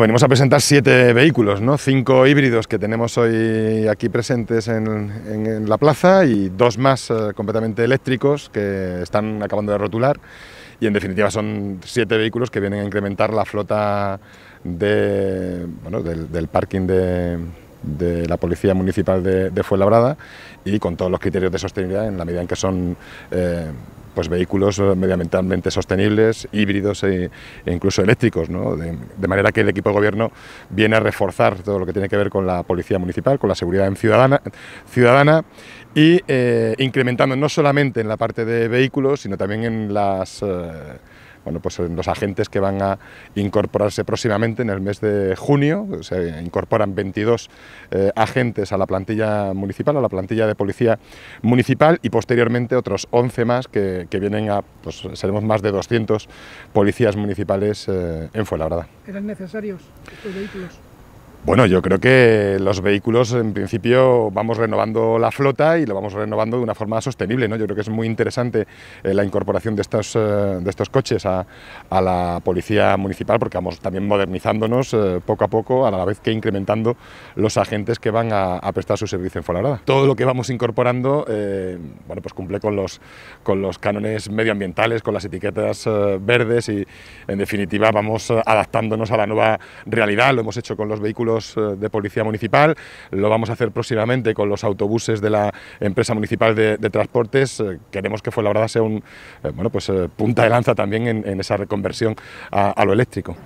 venimos a presentar siete vehículos, ¿no? cinco híbridos que tenemos hoy aquí presentes en, la plaza y dos más eh, completamente eléctricos que están acabando de rotular y en definitiva son siete vehículos que vienen a incrementar la flota de, del, parking de, la Policía Municipal de, de, Fuenlabrada y con todos los criterios de sostenibilidad en la medida en que son eh, pues, vehículos eh, medioambientalmente sostenibles, híbridos e, e incluso eléctricos. De, manera que el equipo de gobierno viene a reforzar todo lo que tiene que ver con la policía municipal, con la seguridad ciudadana, ciudadana y eh, incrementando no solamente en la parte de vehículos, sino también en las... Eh, bueno, pues eh, los agentes que van a incorporarse próximamente en el mes de junio, se incorporan 22 eh, agentes a la plantilla municipal, a la plantilla de policía municipal y posteriormente otros 11 más que, vienen a, pues seremos más de 200 policías municipales eh, en en verdad. ¿Eran necesarios estos vehículos? Bueno, yo creo que los vehículos, en principio, vamos renovando la flota y lo vamos renovando de una forma sostenible. ¿no? Yo creo que es muy interesante eh, la incorporación de estos, eh, de estos coches a, la policía municipal, porque vamos también modernizándonos eh, poco a poco, a la vez que incrementando los agentes que van a, prestar su servicio en Fuenlabrada. Todo lo que vamos incorporando bueno, pues cumple con los, con los cánones medioambientales, con las etiquetas verdes y, en definitiva, vamos adaptándonos a la nueva realidad. Lo hemos hecho con los vehículos eh, de policía municipal, lo vamos a hacer próximamente con los autobuses de la empresa municipal de, transportes. Eh, queremos que Fuenlabrada sea un eh, bueno, pues, punta de lanza también en, esa reconversión a lo eléctrico.